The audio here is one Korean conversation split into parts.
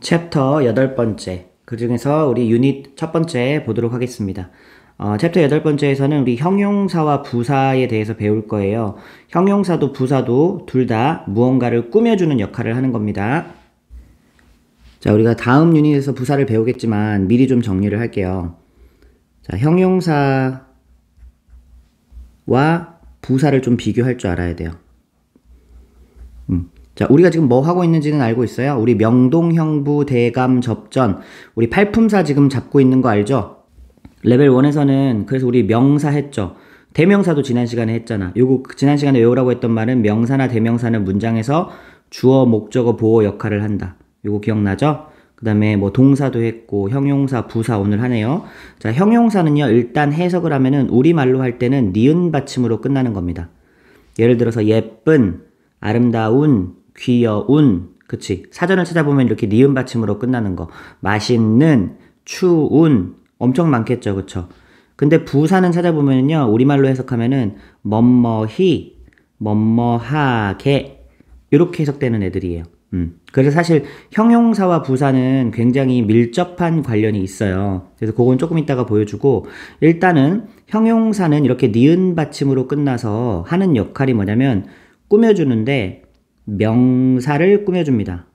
챕터 여덟 번째. 그 중에서 우리 유닛 첫 번째 보도록 하겠습니다. 어, 챕터 여덟 번째에서는 우리 형용사와 부사에 대해서 배울 거예요. 형용사도 부사도 둘 다 무언가를 꾸며주는 역할을 하는 겁니다. 자, 우리가 다음 유닛에서 부사를 배우겠지만 미리 좀 정리를 할게요. 자, 형용사와 부사를 좀 비교할 줄 알아야 돼요. 음. 자, 우리가 지금 뭐 하고 있는지는 알고 있어요? 우리 명동형부 대감 접전, 우리 팔품사 지금 잡고 있는 거 알죠? 레벨 1에서는 그래서 우리 명사 했죠. 대명사도 지난 시간에 했잖아. 요거 그 지난 시간에 외우라고 했던 말은 명사나 대명사는 문장에서 주어, 목적어, 보호 역할을 한다. 요거 기억나죠? 그 다음에 뭐 동사도 했고 형용사, 부사 오늘 하네요. 자, 형용사는요. 일단 해석을 하면은 우리말로 할 때는 니은 받침으로 끝나는 겁니다. 예를 들어서 예쁜, 아름다운, 귀여운 그치 사전을 찾아보면 이렇게 니은 받침으로 끝나는 거 맛있는 추운 엄청 많겠죠 그쵸 근데 부사는 찾아보면요 우리말로 해석하면은 멋머히 멋머하게 이렇게 해석되는 애들이에요 음. 그래서 사실 형용사와 부사는 굉장히 밀접한 관련이 있어요. 그래서 그건 조금 이따가 보여주고 일단은 형용사는 이렇게 니은 받침으로 끝나서 하는 역할이 뭐냐면 꾸며주는데 명사를 꾸며줍니다.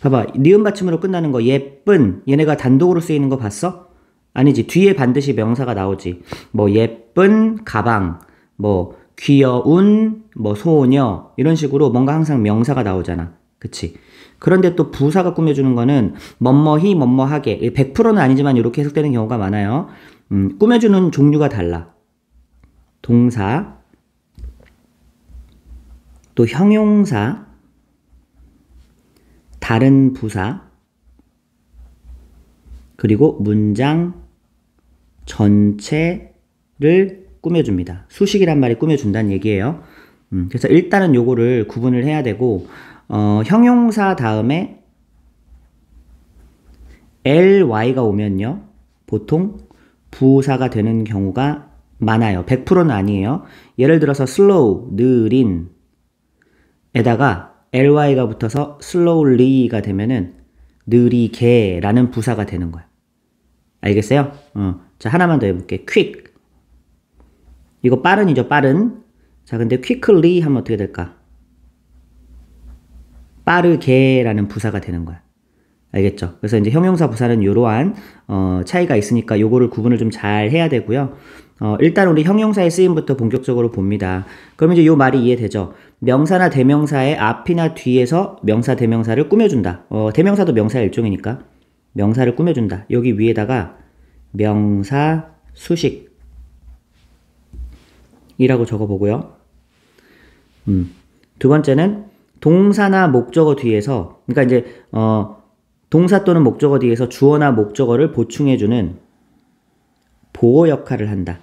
봐봐. 니은 받침으로 끝나는 거 예쁜 얘네가 단독으로 쓰이는 거 봤어? 아니지. 뒤에 반드시 명사가 나오지. 뭐 예쁜 가방, 뭐 귀여운 뭐 소녀 이런 식으로 뭔가 항상 명사가 나오잖아. 그치? 그런데 또 부사가 꾸며주는 거는 뭐뭐히 뭐뭐하게 100%는 아니지만 이렇게 해석되는 경우가 많아요. 음, 꾸며주는 종류가 달라. 동사, 또 형용사, 다른 부사, 그리고 문장 전체를 꾸며줍니다. 수식이란 말이 꾸며준다는 얘기예요. 음, 그래서 일단은 요거를 구분을 해야 되고 어, 형용사 다음에 ly가 오면요. 보통 부사가 되는 경우가 많아요. 100%는 아니에요. 예를 들어서 slow, 느린, 에다가 ly가 붙어서 slowly가 되면은 느리게라는 부사가 되는 거야. 알겠어요? 어. 자, 하나만 더 해볼게. quick. 이거 빠른이죠, 빠른. 자, 근데 quickly 하면 어떻게 될까? 빠르게라는 부사가 되는 거야. 알겠죠? 그래서 이제 형용사 부사는 이러한 어, 차이가 있으니까 요거를 구분을 좀 잘 해야 되고요. 어, 일단 우리 형용사의 쓰임부터 본격적으로 봅니다. 그럼 이제 요 말이 이해되죠? 명사나 대명사의 앞이나 뒤에서 명사 대명사를 꾸며준다. 어, 대명사도 명사의 일종이니까 명사를 꾸며준다. 여기 위에다가 명사 수식이라고 적어보고요. 음. 두 번째는 동사나 목적어 뒤에서 그러니까 이제 어, 동사 또는 목적어 뒤에서 주어나 목적어를 보충해주는 보호 역할을 한다.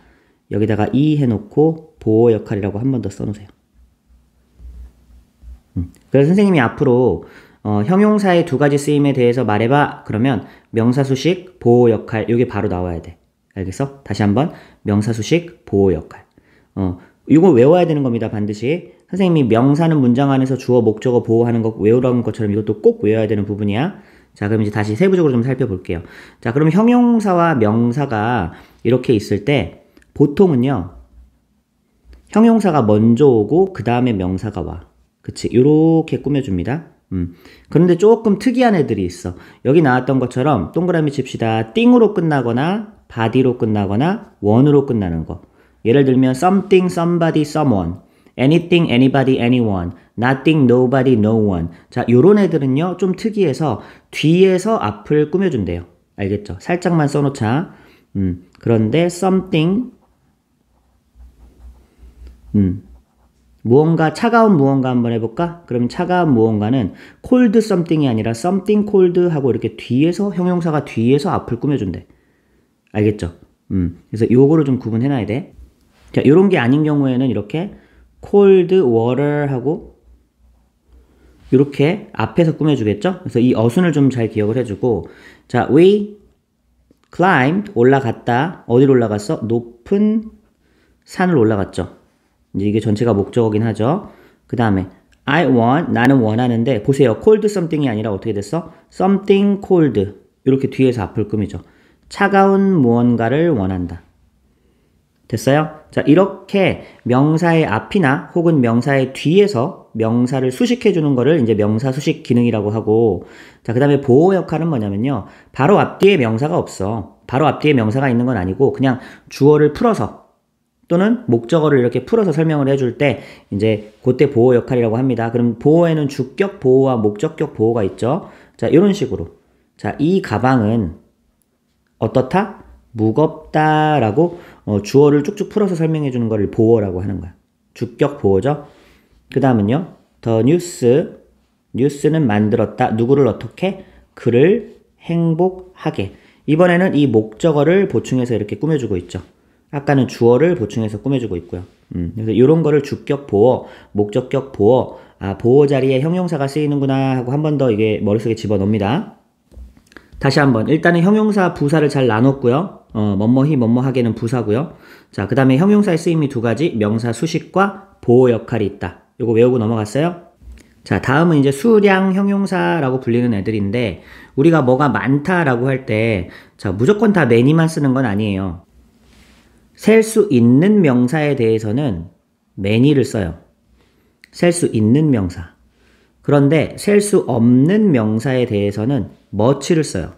여기다가 이 해놓고 보호 역할이라고 한 번 더 써놓으세요. 그래서 선생님이 앞으로 어, 형용사의 두 가지 쓰임에 대해서 말해봐. 그러면 명사수식, 보호 역할, 이게 바로 나와야 돼. 알겠어? 다시 한번 명사수식, 보호 역할. 어, 이거 외워야 되는 겁니다, 반드시. 선생님이 명사는 문장 안에서 주어, 목적어, 보호하는 것 외우라는 것처럼 이것도 꼭 외워야 되는 부분이야. 자, 그럼 이제 다시 세부적으로 좀 살펴볼게요. 자, 그럼 형용사와 명사가 이렇게 있을 때 보통은요, 형용사가 먼저 오고, 그 다음에 명사가 와. 그치 이렇게 꾸며줍니다 음. 그런데 조금 특이한 애들이 있어 여기 나왔던 것처럼 동그라미 칩시다 띵으로 끝나거나 바디로 끝나거나 원으로 끝나는 거 예를 들면 something, somebody, someone anything, anybody, anyone nothing, nobody, no one 자 요런 애들은요 좀 특이해서 뒤에서 앞을 꾸며준대요 알겠죠? 살짝만 써놓자 음. 그런데 something 음. 무언가 차가운 무언가 한번 해볼까? 그럼 차가운 무언가는 cold something이 아니라 something cold 하고 이렇게 뒤에서 형용사가 뒤에서 앞을 꾸며준대. 알겠죠? 음, 그래서 요거를 좀 구분해놔야 돼. 자, 요런 게 아닌 경우에는 이렇게 cold water 하고 이렇게 앞에서 꾸며주겠죠? 그래서 이 어순을 좀 잘 기억을 해주고 자, we climbed 올라갔다. 어디로 올라갔어? 높은 산을 올라갔죠. 이제 이게 전체가 목적어긴 하죠. 그 다음에 I want 나는 원하는데 보세요. cold something이 아니라 어떻게 됐어? something cold 이렇게 뒤에서 앞을 꾸미죠. 차가운 무언가를 원한다. 됐어요? 자, 이렇게 명사의 앞이나 혹은 명사의 뒤에서 명사를 수식해주는 거를 이제 명사 수식 기능이라고 하고, 자, 그 다음에 보호 역할은 뭐냐면요. 바로 앞뒤에 명사가 없어. 바로 앞뒤에 명사가 있는 건 아니고, 그냥 주어를 풀어서 또는 목적어를 이렇게 풀어서 설명을 해줄 때 이제 그때 보호 역할이라고 합니다. 그럼 보호에는 주격 보호와 목적격 보호가 있죠. 자 이런 식으로 자 이 가방은 어떻다? 무겁다라고 어, 주어를 쭉쭉 풀어서 설명해 주는 거를 보호라고 하는 거야. 주격 보호죠. 그 다음은요. 더 뉴스 뉴스는 만들었다. 누구를 어떻게? 그를 행복하게. 이번에는 이 목적어를 보충해서 이렇게 꾸며주고 있죠. 아까는 주어를 보충해서 꾸며주고 있고요. 음, 그래서 이런 거를 주격 보어, 목적격 보어, 아, 보어 자리에 형용사가 쓰이는구나 하고 한 번 더 이게 머릿속에 집어넣습니다. 다시 한번 일단은 형용사 부사를 잘 나눴고요. 어, 뭐뭐히 뭐뭐하게는 부사고요. 자, 그 다음에 형용사의 쓰임이 두 가지 명사 수식과 보호 역할이 있다. 요거 외우고 넘어갔어요? 자, 다음은 이제 수량 형용사라고 불리는 애들인데 우리가 뭐가 많다라고 할 때 자, 무조건 다 매니만 쓰는 건 아니에요. 셀수 있는 명사에 대해서는 many를 써요. 셀 수 있는 명사. 그런데 셀 수 없는 명사에 대해서는 much를 써요.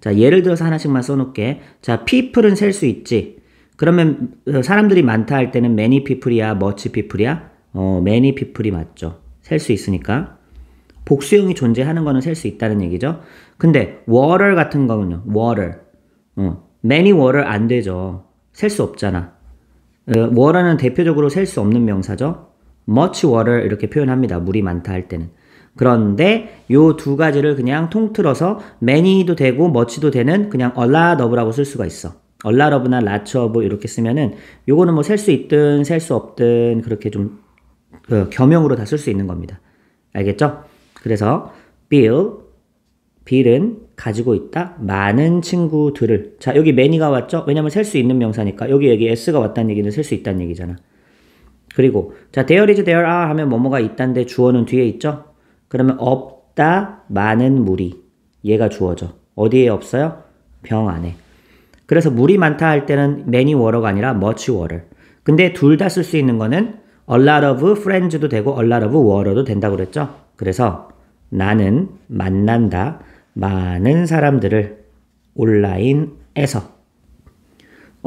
자, 예를 들어서 하나씩만 써놓게. 을 자, people은 셀 수 있지. 그러면 어, 사람들이 많다 할 때는 many people이야, much people이야? 어, many people이 맞죠. 셀 수 있으니까. 복수형이 존재하는 거는 셀 수 있다는 얘기죠. 근데 water 같은 거는요. water. 어, many water 안 되죠. 셀수 없잖아. 어, 워라는 대표적으로 셀 수 없는 명사죠. much water 이렇게 표현합니다. 물이 많다 할 때는. 그런데 요 두 가지를 그냥 통틀어서 many도 되고 much도 되는 그냥 a lot of라고 쓸 수가 있어. a lot of나 lot of 이렇게 쓰면은 요거는 뭐 셀 수 있든 셀 수 없든 그렇게 좀그 어, 겸용으로 다 쓸 수 있는 겁니다. 알겠죠? 그래서 bill, bill은 가지고 있다. 많은 친구들을. 자, 여기 매니가 왔죠? 왜냐면 셀 수 있는 명사니까. 여기 여기 s가 왔다는 얘기는 셀 수 있다는 얘기잖아. 그리고 자, there is there are 하면 뭐뭐가 있다는데 주어는 뒤에 있죠? 그러면 없다 많은 물이 얘가 주어져. 어디에 없어요? 병 안에. 그래서 물이 많다 할 때는 many water가 아니라 much water. 근데 둘 다 쓸 수 있는 거는 a lot of friends도 되고 a lot of water도 된다고 그랬죠? 그래서 나는 만난다. 많은 사람들을 온라인에서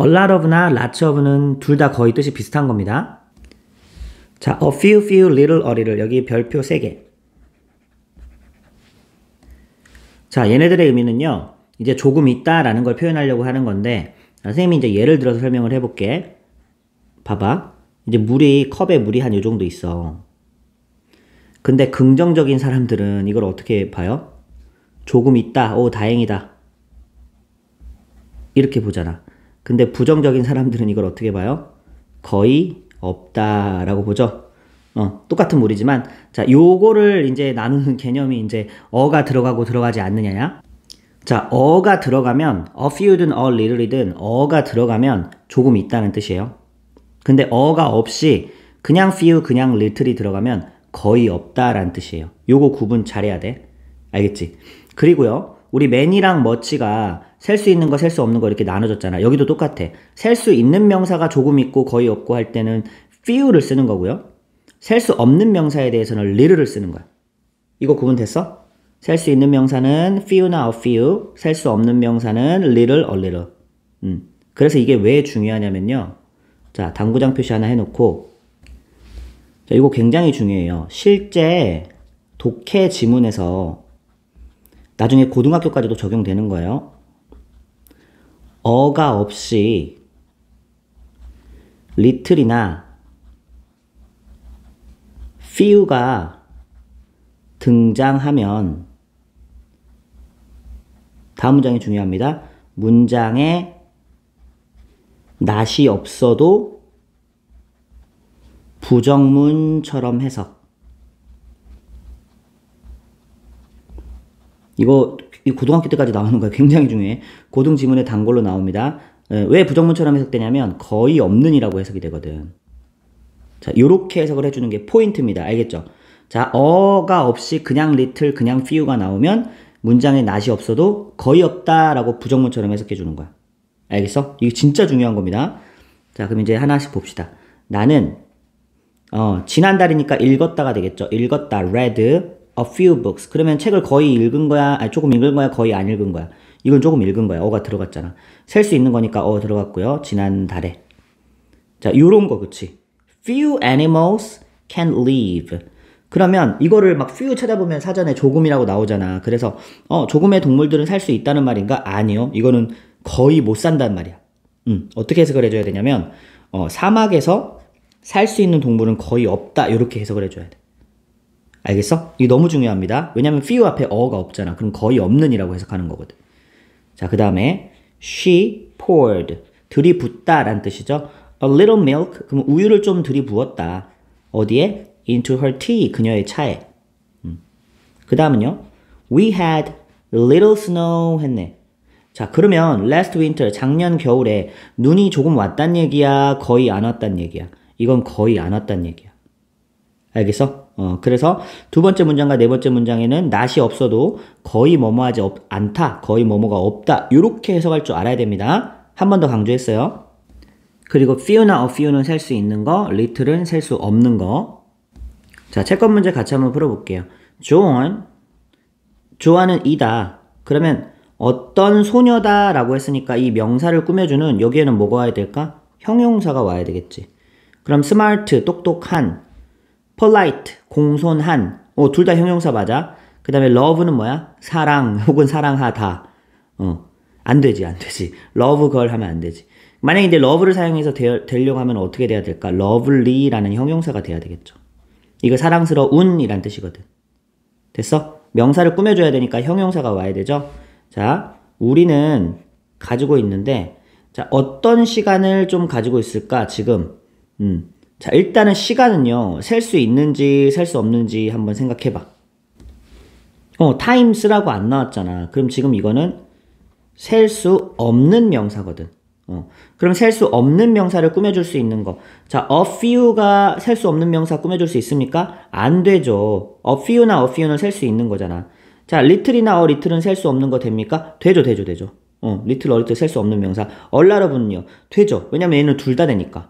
a lot of나 lots of는 둘 다 거의 뜻이 비슷한 겁니다. 자, a few, few, little, a little 여기 별표 3개 자, 얘네들의 의미는요. 이제 조금 있다라는 걸 표현하려고 하는 건데 아, 선생님이 이제 예를 들어서 설명을 해볼게. 봐봐. 이제 물이 컵에 물이 한 요 정도 있어. 근데 긍정적인 사람들은 이걸 어떻게 봐요? 조금 있다. 오, 다행이다. 이렇게 보잖아. 근데 부정적인 사람들은 이걸 어떻게 봐요? 거의 없다라고 보죠. 어, 똑같은 물이지만 자, 요거를 이제 나누는 개념이 이제 어가 들어가고 들어가지 않느냐야. 자, 어가 들어가면 a few든 a little이든 어가 들어가면 조금 있다는 뜻이에요. 근데 어가 없이 그냥 few 그냥 little이 들어가면 거의 없다라는 뜻이에요. 요거 구분 잘해야 돼. 알겠지? 그리고요. 우리 매니랑 머치가 셀 수 있는 거, 셀 수 없는 거 이렇게 나눠졌잖아 여기도 똑같아. 셀 수 있는 명사가 조금 있고 거의 없고 할 때는 few를 쓰는 거고요. 셀 수 없는 명사에 대해서는 little를 쓰는 거야. 이거 구분됐어? 셀 수 있는 명사는 few나 a few, 셀 수 없는 명사는 little, a little. 음. 그래서 이게 왜 중요하냐면요. 자, 당구장 표시 하나 해놓고, 자, 이거 굉장히 중요해요. 실제 독해 지문에서 나중에 고등학교까지도 적용되는 거예요. 어가 없이 리틀이나 few가 등장하면 다음 문장이 중요합니다. 문장에 낫이 없어도 부정문처럼 해석. 이거 고등학교 때까지 나오는 거야. 굉장히 중요해. 고등 지문의 단골로 나옵니다. 예, 왜 부정문처럼 해석되냐면 거의 없는이라고 해석이 되거든. 자, 요렇게 해석을 해주는 게 포인트입니다. 알겠죠? 자, 어가 없이 그냥 리틀, 그냥 few가 나오면 문장에 낫이 없어도 거의 없다라고 부정문처럼 해석해 주는 거야. 알겠어? 이게 진짜 중요한 겁니다. 자, 그럼 이제 하나씩 봅시다. 나는 어, 지난달이니까 읽었다가 되겠죠. 읽었다, read. a few books. 그러면 책을 거의 읽은 거야? 아니, 조금 읽은 거야? 거의 안 읽은 거야? 이건 조금 읽은 거야. 어가 들어갔잖아. 셀 수 있는 거니까 어 들어갔고요. 지난달에. 자, 요런 거 그치? Few animals can live. 그러면 이거를 막 few 찾아보면 사전에 조금이라고 나오잖아. 그래서 어 조금의 동물들은 살 수 있다는 말인가? 아니요. 이거는 거의 못 산단 말이야. 음, 어떻게 해석을 해줘야 되냐면 어, 사막에서 살 수 있는 동물은 거의 없다. 이렇게 해석을 해줘야 돼. 알겠어? 이게 너무 중요합니다. 왜냐면 few 앞에 어가 없잖아. 그럼 거의 없는이라고 해석하는 거거든. 자, 그 다음에 she poured. 들이붓다 라는 뜻이죠. a little milk. 그럼 우유를 좀 들이부었다. 어디에? into her tea. 그녀의 차에. 음. 그 다음은요. we had little snow 했네. 자, 그러면 last winter, 작년 겨울에 눈이 조금 왔단 얘기야? 거의 안 왔단 얘기야? 이건 거의 안 왔단 얘기야. 알겠어? 어, 그래서 두 번째 문장과 네 번째 문장에는 낫이 없어도 거의 뭐뭐하지 없, 않다, 거의 뭐뭐가 없다 이렇게 해석할 줄 알아야 됩니다. 한 번 더 강조했어요. 그리고 few나 a few는 셀 수 있는 거, little은 셀 수 없는 거. 자, 채권 문제 같이 한번 풀어볼게요. John, 좋아하는 이다. 그러면 어떤 소녀다 라고 했으니까 이 명사를 꾸며주는 여기에는 뭐가 와야 될까? 형용사가 와야 되겠지. 그럼 스마트, 똑똑한, polite, 공손한. 어, 둘다 형용사 맞아. 그 다음에 love는 뭐야? 사랑 혹은 사랑하다. 어, 안 되지, 안 되지. love g i 하면 안 되지. 만약에 이제 love를 사용해서 되, 되려고 하면 어떻게 돼야 될까? lovely라는 형용사가 돼야 되겠죠. 이거 사랑스러운이란 뜻이거든. 됐어? 명사를 꾸며줘야 되니까 형용사가 와야 되죠? 자, 우리는 가지고 있는데, 자, 어떤 시간을 좀 가지고 있을까, 지금? 음. 자, 일단은 시간은요, 셀 수 있는지 셀 수 없는지 한번 생각해봐. 어, 타임스라고 안 나왔잖아. 그럼 지금 이거는 셀 수 없는 명사거든. 어, 그럼 셀 수 없는 명사를 꾸며줄 수 있는 거. 자, a few가 셀 수 없는 명사 꾸며줄 수 있습니까? 안 되죠. a few나 a few는 셀 수 있는 거잖아. 자, little이나 a little은 셀 수 없는 거 됩니까? 되죠, 되죠, 되죠. 어, little, a little 셀 수 없는 명사. a lot분요 되죠. 왜냐면 얘는 둘 다 되니까.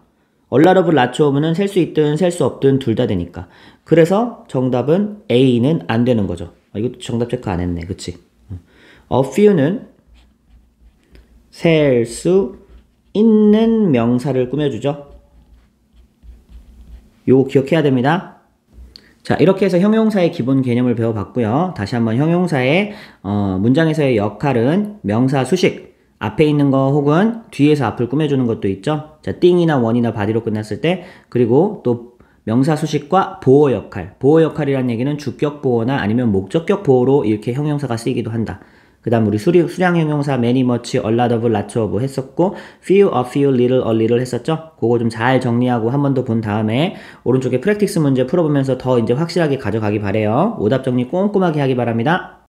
얼라러브 낮춰오면는셀 수 있든 셀 수 없든 둘 다 되니까. 그래서 정답은 A는 안 되는 거죠. 아, 이것도 정답 체크 안 했네. 그치? A few는 셀 수 있는 명사를 꾸며주죠. 요거 기억해야 됩니다. 자, 이렇게 해서 형용사의 기본 개념을 배워봤고요. 다시 한번 형용사의 어, 문장에서의 역할은 명사 수식, 앞에 있는 거 혹은 뒤에서 앞을 꾸며주는 것도 있죠. 자, 띵이나 원이나 바디로 끝났을 때 그리고 또 명사 수식과 보호 역할. 보호 역할이란 얘기는 주격 보호나 아니면 목적격 보호로 이렇게 형용사가 쓰이기도 한다. 그 다음 우리 수리, 수량 형용사 many, much, a lot of, lots of 했었고 few, a few, little, a little 했었죠. 그거 좀 잘 정리하고 한 번 더 본 다음에 오른쪽에 프랙틱스 문제 풀어보면서 더 이제 확실하게 가져가기 바래요. 오답 정리 꼼꼼하게 하기 바랍니다.